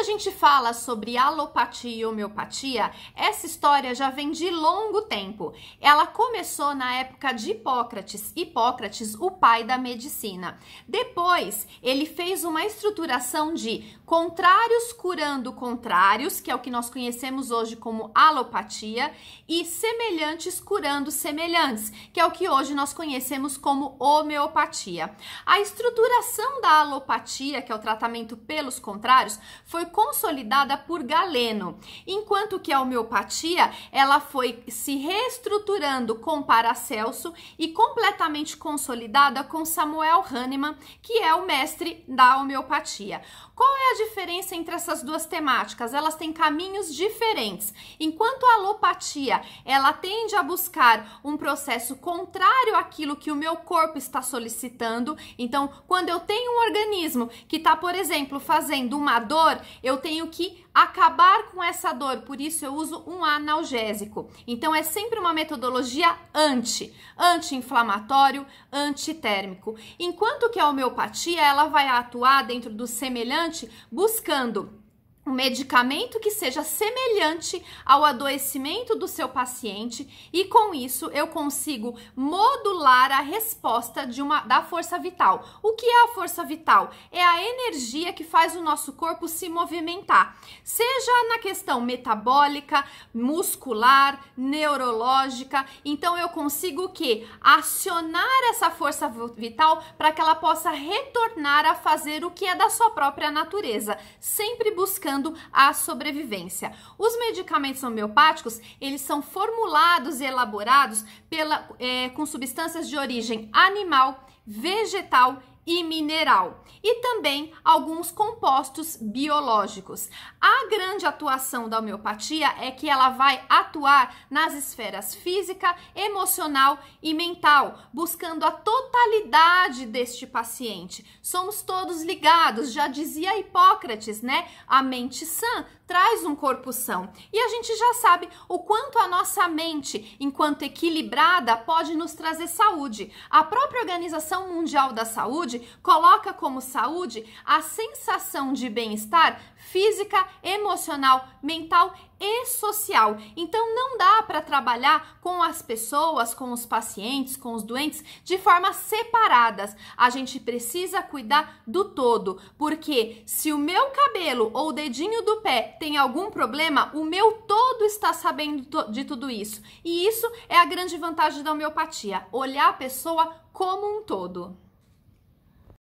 a gente fala sobre alopatia e homeopatia, essa história já vem de longo tempo. Ela começou na época de Hipócrates, Hipócrates, o pai da medicina. Depois, ele fez uma estruturação de contrários curando contrários, que é o que nós conhecemos hoje como alopatia, e semelhantes curando semelhantes, que é o que hoje nós conhecemos como homeopatia. A estruturação da alopatia, que é o tratamento pelos contrários, foi consolidada por Galeno, enquanto que a homeopatia ela foi se reestruturando com Paracelso e completamente consolidada com Samuel Hahnemann, que é o mestre da homeopatia. Qual é a diferença entre essas duas temáticas? Elas têm caminhos diferentes. Enquanto a alopatia, ela tende a buscar um processo contrário àquilo que o meu corpo está solicitando. Então, quando eu tenho um organismo que está, por exemplo, fazendo uma dor, eu tenho que acabar com essa dor, por isso eu uso um analgésico. Então é sempre uma metodologia anti, anti-inflamatório, antitérmico. Enquanto que a homeopatia, ela vai atuar dentro do semelhante buscando um medicamento que seja semelhante ao adoecimento do seu paciente e com isso eu consigo modular a resposta de uma da força vital. O que é a força vital? É a energia que faz o nosso corpo se movimentar, seja na questão metabólica, muscular, neurológica. Então eu consigo que acionar essa força vital para que ela possa retornar a fazer o que é da sua própria natureza, sempre buscando visando a sobrevivência. Os medicamentos homeopáticos, eles são formulados e elaborados pela, é, com substâncias de origem animal, vegetal e mineral, e também alguns compostos biológicos. A grande atuação da homeopatia é que ela vai atuar nas esferas física, emocional e mental, buscando a totalidade deste paciente. Somos todos ligados, já dizia Hipócrates, né? A mente sã traz um corpo são. E a gente já sabe o quanto a nossa mente, enquanto equilibrada, pode nos trazer saúde. A própria Organização Mundial da Saúde saúde coloca como saúde a sensação de bem-estar física, emocional, mental e social. Então não dá para trabalhar com as pessoas, com os pacientes, com os doentes de formas separadas. A gente precisa cuidar do todo, porque se o meu cabelo ou o dedinho do pé tem algum problema, o meu todo está sabendo de tudo isso. E isso é a grande vantagem da homeopatia, olhar a pessoa como um todo.